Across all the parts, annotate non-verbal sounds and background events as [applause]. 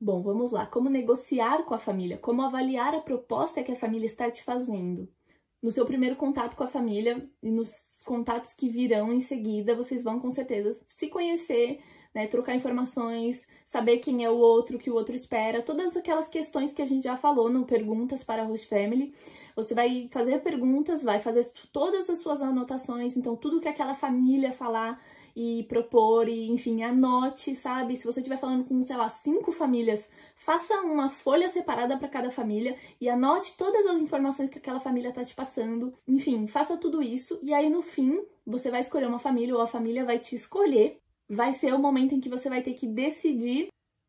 Bom, vamos lá. Como negociar com a família? Como avaliar a proposta que a família está te fazendo? No seu primeiro contato com a família e nos contatos que virão em seguida, vocês vão com certeza se conhecer, né, trocar informações, saber quem é o outro, o que o outro espera, todas aquelas questões que a gente já falou no Perguntas para a Host Family. Você vai fazer perguntas, vai fazer todas as suas anotações, então tudo que aquela família falar, e propor e, enfim, anote, sabe? Se você estiver falando com, sei lá, cinco famílias, faça uma folha separada para cada família e anote todas as informações que aquela família tá te passando. Enfim, faça tudo isso e aí no fim você vai escolher uma família ou a família vai te escolher. Vai ser o momento em que você vai ter que decidir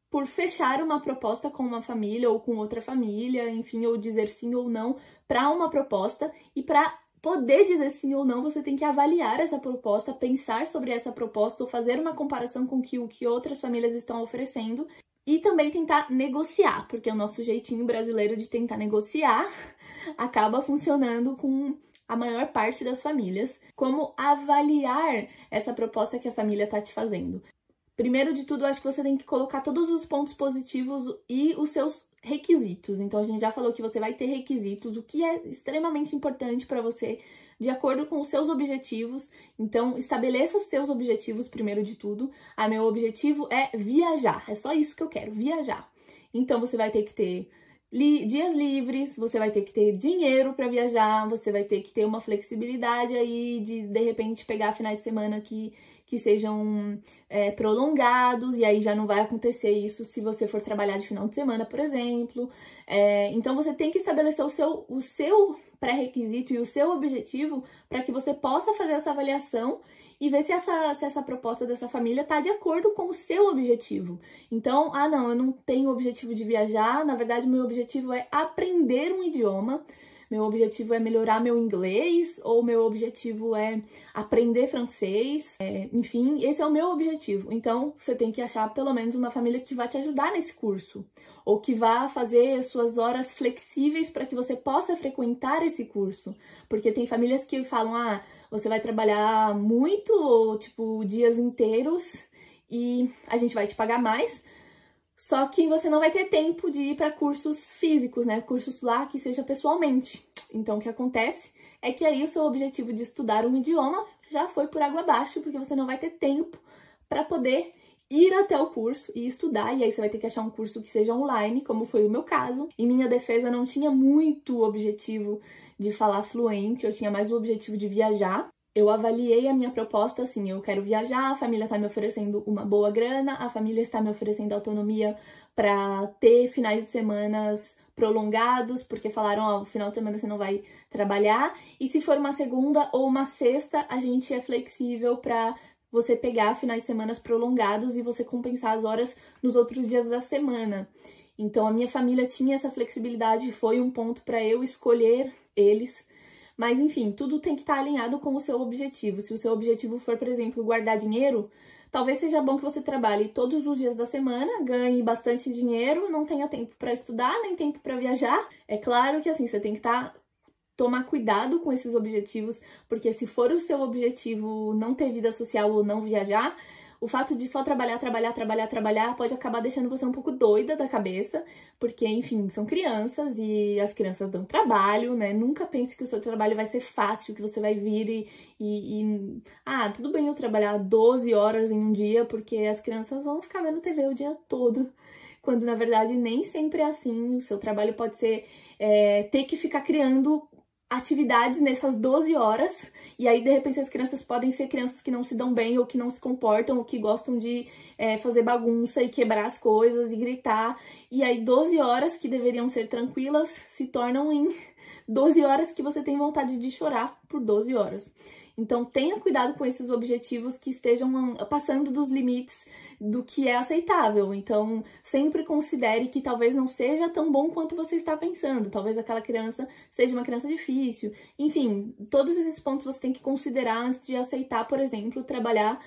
por fechar uma proposta com uma família ou com outra família, enfim, ou dizer sim ou não para uma proposta e para poder dizer sim ou não, você tem que avaliar essa proposta, pensar sobre essa proposta ou fazer uma comparação com que, o que outras famílias estão oferecendo e também tentar negociar, porque o nosso jeitinho brasileiro de tentar negociar [laughs] acaba funcionando com a maior parte das famílias, como avaliar essa proposta que a família está te fazendo. Primeiro de tudo, eu acho que você tem que colocar todos os pontos positivos e os seus requisitos. Então a gente já falou que você vai ter requisitos, o que é extremamente importante para você, de acordo com os seus objetivos. Então estabeleça seus objetivos primeiro de tudo. Ah, meu objetivo é viajar. É só isso que eu quero, viajar. Então você vai ter que ter li dias livres, você vai ter que ter dinheiro para viajar, você vai ter que ter uma flexibilidade aí de de repente pegar finais de semana que, que sejam é, prolongados, e aí já não vai acontecer isso se você for trabalhar de final de semana, por exemplo. É, então você tem que estabelecer o seu, o seu pré-requisito e o seu objetivo para que você possa fazer essa avaliação e ver se essa, se essa proposta dessa família está de acordo com o seu objetivo. Então, ah, não, eu não tenho objetivo de viajar, na verdade, meu objetivo é aprender um idioma. Meu objetivo é melhorar meu inglês ou meu objetivo é aprender francês. É, enfim, esse é o meu objetivo. Então, você tem que achar pelo menos uma família que vá te ajudar nesse curso ou que vá fazer suas horas flexíveis para que você possa frequentar esse curso. Porque tem famílias que falam: "Ah, você vai trabalhar muito ou tipo dias inteiros e a gente vai te pagar mais". Só que você não vai ter tempo de ir para cursos físicos, né? Cursos lá que seja pessoalmente. Então, o que acontece é que aí o seu objetivo de estudar um idioma já foi por água abaixo, porque você não vai ter tempo para poder ir até o curso e estudar, e aí você vai ter que achar um curso que seja online, como foi o meu caso. Em minha defesa, não tinha muito o objetivo de falar fluente, eu tinha mais o objetivo de viajar eu avaliei a minha proposta assim: eu quero viajar, a família está me oferecendo uma boa grana, a família está me oferecendo autonomia para ter finais de semanas prolongados, porque falaram: ó, oh, final de semana você não vai trabalhar, e se for uma segunda ou uma sexta, a gente é flexível para você pegar finais de semana prolongados e você compensar as horas nos outros dias da semana. Então a minha família tinha essa flexibilidade, foi um ponto para eu escolher eles mas enfim, tudo tem que estar tá alinhado com o seu objetivo. Se o seu objetivo for, por exemplo, guardar dinheiro, talvez seja bom que você trabalhe todos os dias da semana, ganhe bastante dinheiro, não tenha tempo para estudar, nem tempo para viajar. É claro que assim, você tem que estar tá tomar cuidado com esses objetivos, porque se for o seu objetivo não ter vida social ou não viajar, o fato de só trabalhar, trabalhar, trabalhar, trabalhar pode acabar deixando você um pouco doida da cabeça, porque, enfim, são crianças e as crianças dão trabalho, né? Nunca pense que o seu trabalho vai ser fácil, que você vai vir e. e, e... Ah, tudo bem eu trabalhar 12 horas em um dia, porque as crianças vão ficar vendo TV o dia todo quando na verdade nem sempre é assim. O seu trabalho pode ser é, ter que ficar criando atividades nessas 12 horas, e aí de repente as crianças podem ser crianças que não se dão bem ou que não se comportam, ou que gostam de é, fazer bagunça e quebrar as coisas e gritar, e aí 12 horas que deveriam ser tranquilas se tornam em 12 horas que você tem vontade de chorar por 12 horas. Então tenha cuidado com esses objetivos que estejam passando dos limites do que é aceitável. Então sempre considere que talvez não seja tão bom quanto você está pensando. Talvez aquela criança seja uma criança difícil. Enfim, todos esses pontos você tem que considerar antes de aceitar, por exemplo, trabalhar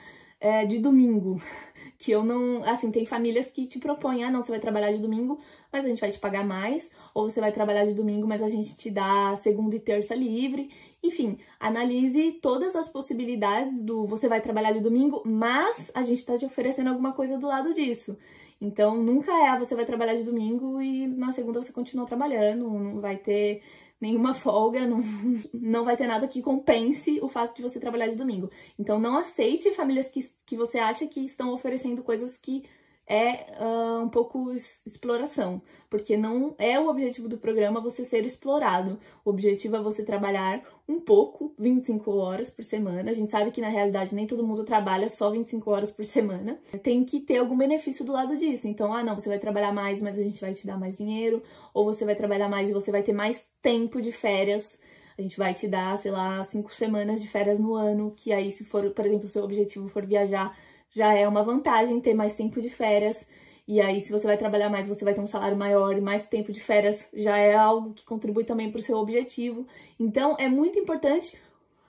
é, de domingo. [laughs] Que eu não. Assim, tem famílias que te propõem, ah, não, você vai trabalhar de domingo, mas a gente vai te pagar mais, ou você vai trabalhar de domingo, mas a gente te dá segunda e terça livre. Enfim, analise todas as possibilidades do você vai trabalhar de domingo, mas a gente está te oferecendo alguma coisa do lado disso. Então, nunca é ah, você vai trabalhar de domingo e na segunda você continua trabalhando, não vai ter nenhuma folga, não, [laughs] não vai ter nada que compense o fato de você trabalhar de domingo. Então não aceite famílias que, que você acha que estão oferecendo coisas que é uh, um pouco exploração, porque não é o objetivo do programa você ser explorado. O objetivo é você trabalhar um pouco, 25 horas por semana. A gente sabe que na realidade nem todo mundo trabalha só 25 horas por semana. Tem que ter algum benefício do lado disso. Então, ah, não, você vai trabalhar mais, mas a gente vai te dar mais dinheiro, ou você vai trabalhar mais e você vai ter mais tempo de férias. A gente vai te dar, sei lá, cinco semanas de férias no ano, que aí, se for, por exemplo, o seu objetivo for viajar, já é uma vantagem ter mais tempo de férias. E aí, se você vai trabalhar mais, você vai ter um salário maior e mais tempo de férias já é algo que contribui também para o seu objetivo. Então, é muito importante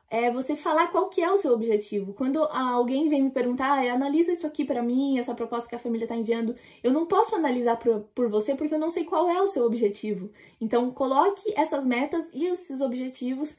é, você falar qual que é o seu objetivo. Quando alguém vem me perguntar, ah, analisa isso aqui para mim, essa proposta que a família está enviando, eu não posso analisar por, por você porque eu não sei qual é o seu objetivo. Então, coloque essas metas e esses objetivos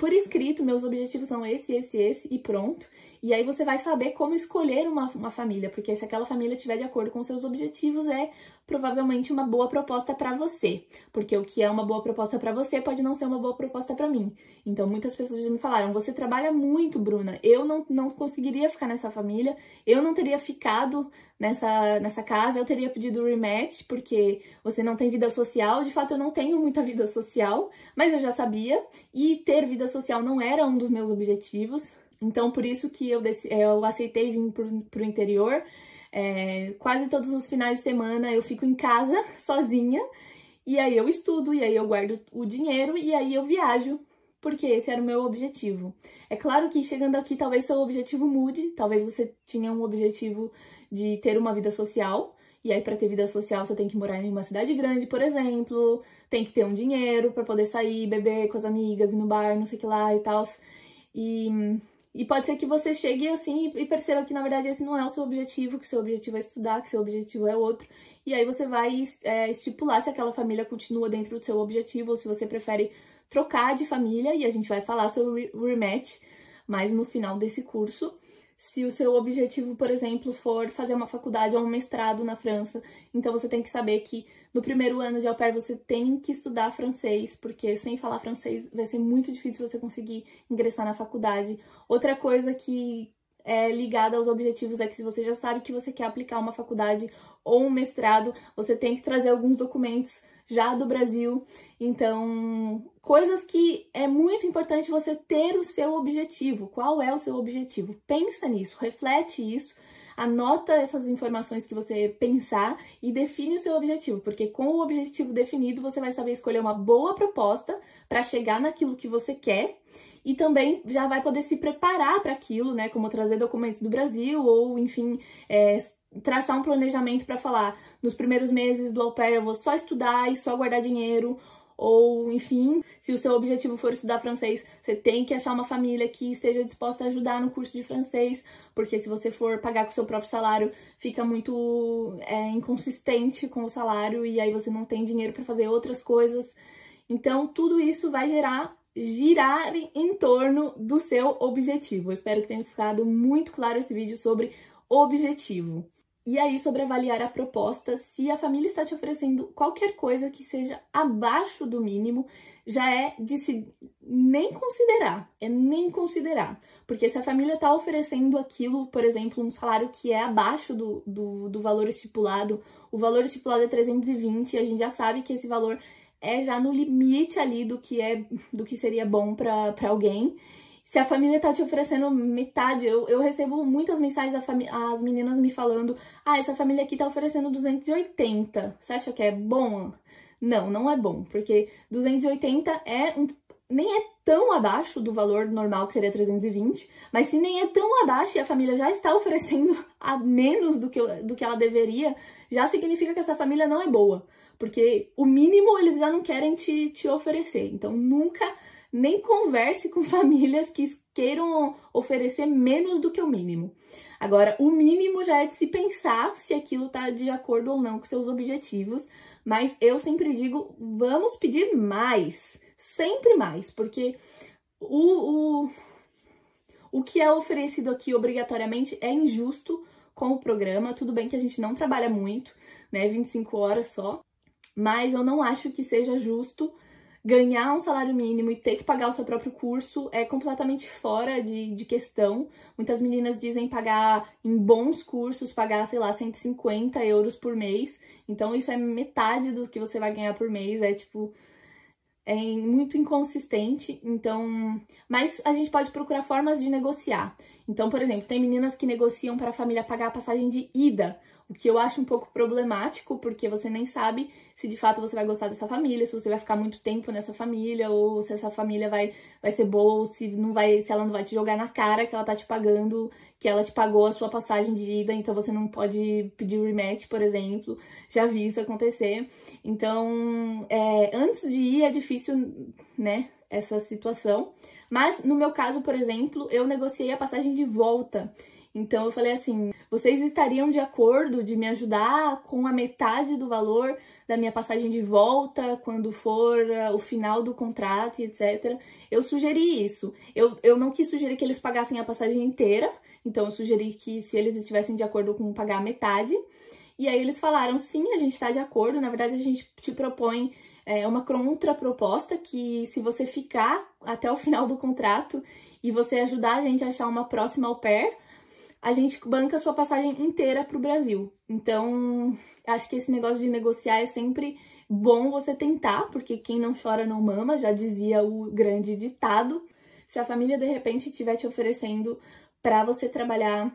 por escrito, meus objetivos são esse, esse, esse e pronto. E aí você vai saber como escolher uma, uma família, porque se aquela família estiver de acordo com seus objetivos, é provavelmente uma boa proposta para você. Porque o que é uma boa proposta para você pode não ser uma boa proposta para mim. Então muitas pessoas me falaram: "Você trabalha muito, Bruna. Eu não, não conseguiria ficar nessa família. Eu não teria ficado nessa nessa casa. Eu teria pedido rematch porque você não tem vida social. De fato, eu não tenho muita vida social, mas eu já sabia e ter vida social não era um dos meus objetivos, então por isso que eu, eu aceitei vir para o interior. É, quase todos os finais de semana eu fico em casa [laughs] sozinha e aí eu estudo, e aí eu guardo o dinheiro e aí eu viajo, porque esse era o meu objetivo. É claro que chegando aqui talvez seu objetivo mude, talvez você tinha um objetivo de ter uma vida social, e aí, para ter vida social, você tem que morar em uma cidade grande, por exemplo, tem que ter um dinheiro para poder sair, beber com as amigas, ir no bar, não sei o que lá e tal. E, e pode ser que você chegue assim e perceba que, na verdade, esse não é o seu objetivo, que o seu objetivo é estudar, que seu objetivo é outro. E aí você vai é, estipular se aquela família continua dentro do seu objetivo ou se você prefere trocar de família. E a gente vai falar sobre o rematch mais no final desse curso. Se o seu objetivo, por exemplo, for fazer uma faculdade ou um mestrado na França, então você tem que saber que no primeiro ano de au pair você tem que estudar francês, porque sem falar francês vai ser muito difícil você conseguir ingressar na faculdade. Outra coisa que é ligada aos objetivos é que se você já sabe que você quer aplicar uma faculdade ou um mestrado, você tem que trazer alguns documentos já do Brasil. Então, coisas que é muito importante você ter o seu objetivo. Qual é o seu objetivo? Pensa nisso, reflete isso, anota essas informações que você pensar e define o seu objetivo, porque com o objetivo definido você vai saber escolher uma boa proposta para chegar naquilo que você quer e também já vai poder se preparar para aquilo, né? Como trazer documentos do Brasil ou, enfim, é, traçar um planejamento para falar, nos primeiros meses do au pair eu vou só estudar e só guardar dinheiro, ou enfim, se o seu objetivo for estudar francês, você tem que achar uma família que esteja disposta a ajudar no curso de francês, porque se você for pagar com o seu próprio salário, fica muito é, inconsistente com o salário e aí você não tem dinheiro para fazer outras coisas. Então, tudo isso vai gerar girar em torno do seu objetivo. Eu espero que tenha ficado muito claro esse vídeo sobre objetivo e aí sobre avaliar a proposta se a família está te oferecendo qualquer coisa que seja abaixo do mínimo, já é de se nem considerar, é nem considerar. Porque se a família está oferecendo aquilo, por exemplo, um salário que é abaixo do, do, do valor estipulado, o valor estipulado é 320 e a gente já sabe que esse valor é já no limite ali do que é do que seria bom para alguém se a família tá te oferecendo metade, eu, eu recebo muitas mensagens, a as meninas me falando, ah, essa família aqui tá oferecendo 280, você acha que é bom? Não, não é bom, porque 280 é um, nem é tão abaixo do valor normal, que seria 320, mas se nem é tão abaixo e a família já está [laughs] oferecendo a menos do que, do que ela deveria, já significa que essa família não é boa, porque o mínimo eles já não querem te, te oferecer, então nunca nem converse com [laughs] famílias que queiram oferecer menos do que o mínimo. Agora, o mínimo já é de se pensar se aquilo está de acordo ou não com seus objetivos, mas eu sempre digo: vamos pedir mais, sempre mais, porque o, o, o que é oferecido aqui obrigatoriamente é injusto com o programa. Tudo bem que a gente não trabalha muito, né? 25 horas só, mas eu não acho que seja justo ganhar um salário mínimo e ter que pagar o seu próprio curso é completamente fora de, de questão. Muitas meninas dizem pagar em bons cursos, pagar, sei lá, 150 euros por mês. Então, isso é metade do que você vai ganhar por mês. É tipo é muito inconsistente, então, mas a gente pode procurar formas de negociar. Então, por exemplo, tem meninas que negociam para a família pagar a passagem de ida, o que eu acho um pouco problemático, porque você nem sabe se de fato você vai gostar dessa família, se você vai ficar muito tempo nessa família, ou se essa família vai, vai ser boa, ou se, não vai, se ela não vai te jogar na cara que ela tá te pagando, que ela te pagou a sua passagem de ida, então você não pode pedir rematch, por exemplo. Já vi isso acontecer. Então, é, antes de ir é difícil, né? essa situação. Mas no meu caso, por exemplo, eu negociei a passagem de volta. Então eu falei assim: vocês estariam de acordo de me ajudar com a metade do valor da minha passagem de volta quando for eh, o final do contrato e etc. Eu sugeri isso. Eu, eu não quis sugerir que eles pagassem a passagem inteira, então eu sugeri que se eles estivessem de acordo com pagar a metade. E aí eles falaram: sim, a gente está de acordo, na verdade a gente te propõe é uma contraproposta que se você ficar até o final do contrato e você ajudar a gente a achar uma próxima au pair, a gente banca sua passagem inteira para o Brasil. Então, acho que esse negócio de negociar é sempre bom você tentar, porque quem não chora não mama, já dizia o grande ditado. Se a família de repente estiver te oferecendo para você trabalhar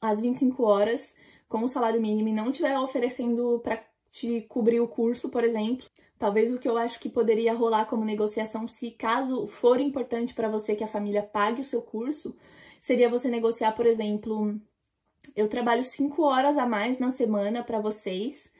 às 25 horas com o salário mínimo e não estiver oferecendo para te cobrir o curso, por exemplo. Talvez o que eu acho que poderia rolar como negociação, se caso for importante para você que a família pague o seu curso, seria você negociar, por exemplo, eu trabalho cinco horas a mais na semana para vocês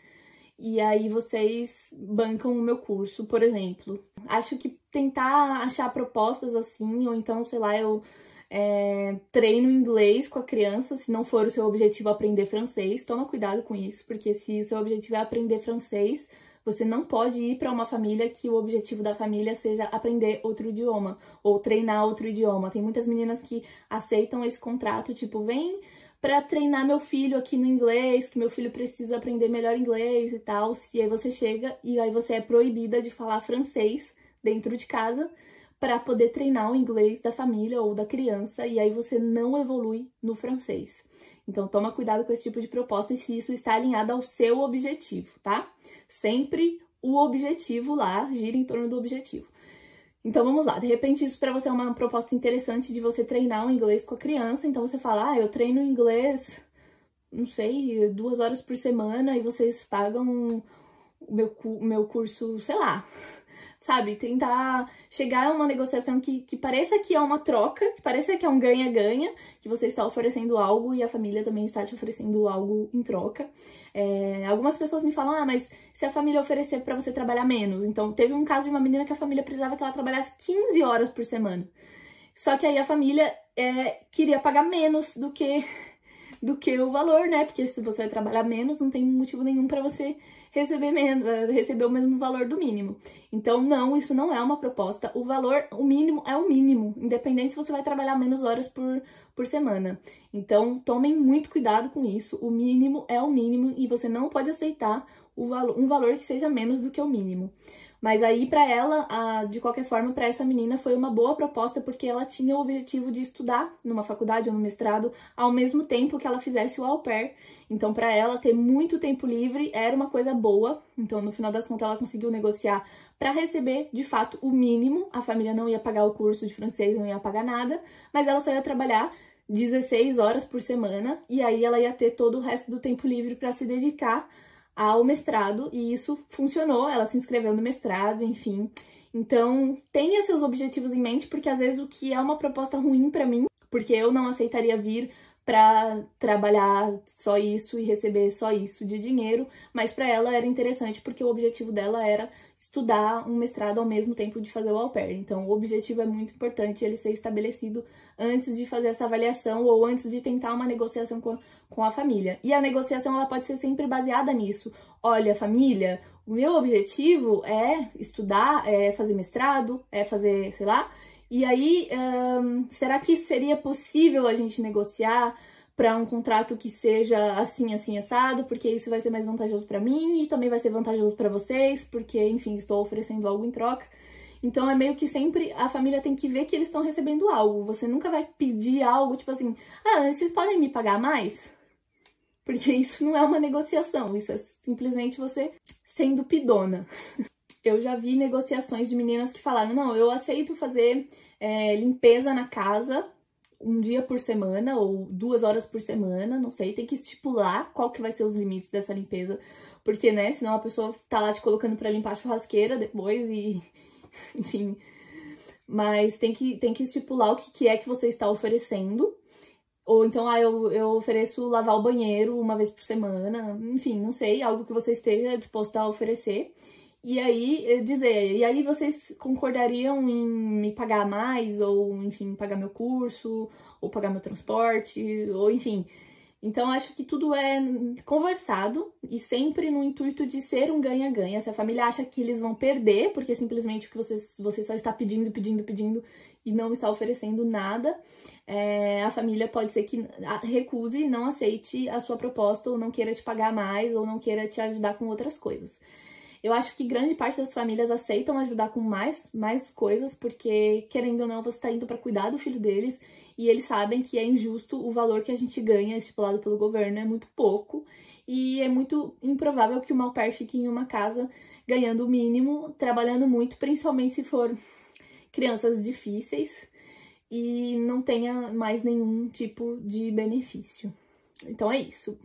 e aí vocês bancam o meu curso, por exemplo. Acho que tentar achar propostas assim, ou então, sei lá, eu é, treino inglês com a criança, se não for o seu objetivo aprender francês, toma cuidado com isso, porque se o seu objetivo é aprender francês, você não pode ir para uma família que o objetivo da família seja aprender outro idioma ou treinar outro idioma. Tem muitas meninas que aceitam esse contrato, tipo, vem para treinar meu filho aqui no inglês, que meu filho precisa aprender melhor inglês e tal. E aí você chega e aí você é proibida de falar francês dentro de casa para poder treinar o inglês da família ou da criança e aí você não evolui no francês. Então toma cuidado com esse tipo de proposta e se isso está alinhado ao seu objetivo, tá? Sempre o objetivo lá gira em torno do objetivo. Então vamos lá, de repente isso para você é uma proposta interessante de você treinar o inglês com a criança, então você fala: "Ah, eu treino inglês, não sei, duas horas por semana e vocês pagam o meu, meu curso, sei lá, sabe? Tentar chegar a uma negociação que, que pareça que é uma troca, que pareça que é um ganha-ganha, que você está oferecendo algo e a família também está te oferecendo algo em troca. É, algumas pessoas me falam, ah, mas se a família oferecer para você trabalhar menos. Então, teve um caso de uma menina que a família precisava que ela trabalhasse 15 horas por semana. Só que aí a família é, queria pagar menos do que [laughs] do que o valor, né? Porque se você vai trabalhar menos, não tem motivo nenhum para você receber eh, receber o mesmo valor do mínimo. Então, não, isso não é uma proposta. O valor, o mínimo é o mínimo, independente se você vai trabalhar menos horas por, por semana. Então, tomem muito cuidado com isso. O mínimo é o mínimo e você não pode aceitar o valo, um valor que seja menos do que o mínimo. Mas aí, para ela, a, de qualquer forma, para essa menina foi uma boa proposta, porque ela tinha o objetivo de estudar numa faculdade ou no mestrado ao mesmo tempo que ela fizesse o au pair. Então, para ela, ter muito tempo livre era uma coisa boa. Então, no final das contas, ela conseguiu negociar para receber, de fato, o mínimo. A família não ia pagar o curso de francês, não ia pagar nada, mas ela só ia trabalhar 16 horas por semana e aí ela ia ter todo o resto do tempo livre para se dedicar ao mestrado e isso funcionou, ela se inscreveu no mestrado, enfim. Então, tenha seus objetivos em mente, porque às vezes o que é uma proposta ruim para mim, porque eu não aceitaria vir para trabalhar só isso e receber só isso de dinheiro, mas para ela era interessante porque o objetivo dela era estudar um mestrado ao mesmo tempo de fazer o au pair. Então, o objetivo é muito importante ele ser estabelecido antes de fazer essa avaliação ou antes de tentar uma negociação com a, com a família. E a negociação ela pode ser sempre baseada nisso. Olha, família, o meu objetivo é estudar, é fazer mestrado, é fazer, sei lá, e aí, um, será que seria possível a gente negociar para um contrato que seja assim, assim, assado? Porque isso vai ser mais vantajoso para mim e também vai ser vantajoso para vocês, porque, enfim, estou oferecendo algo em troca. Então é meio que sempre a família tem que ver que eles estão recebendo algo. Você nunca vai pedir algo tipo assim, ah, vocês podem me pagar mais? Porque isso não é uma negociação, isso é simplesmente você sendo pidona. [laughs] eu já vi negociações de meninas que falaram: não, eu aceito fazer é, limpeza na casa um dia por semana ou duas horas por semana, não sei, tem que estipular qual que vai ser os limites dessa limpeza, porque, né, senão a pessoa tá lá te colocando para limpar a churrasqueira depois e, [laughs] enfim, mas tem que, tem que estipular o que, que é que você está oferecendo, ou então, ah, eu, eu ofereço lavar o banheiro uma vez por semana, enfim, não sei, algo que você esteja disposto a oferecer, e aí, eh, dizer, e aí vocês concordariam em me pagar mais, ou enfim, pagar meu curso, ou pagar meu transporte, ou enfim. Então, acho que tudo é conversado e sempre no intuito de ser um ganha-ganha. Se a família acha que eles vão perder, porque simplesmente o que você, você só está pedindo, pedindo, pedindo e não está oferecendo nada, é, a família pode ser que recuse, e não aceite a sua proposta, ou não queira te pagar mais, ou não queira te ajudar com outras coisas. Eu acho que grande parte das famílias aceitam ajudar com mais, mais coisas, porque, querendo ou não, você está indo para cuidar do filho deles e eles sabem que é injusto o valor que a gente ganha estipulado pelo governo, é muito pouco e é muito improvável que o mal malpar fique em uma casa ganhando o mínimo, trabalhando muito, principalmente se for crianças difíceis e não tenha mais nenhum tipo de benefício. Então é isso.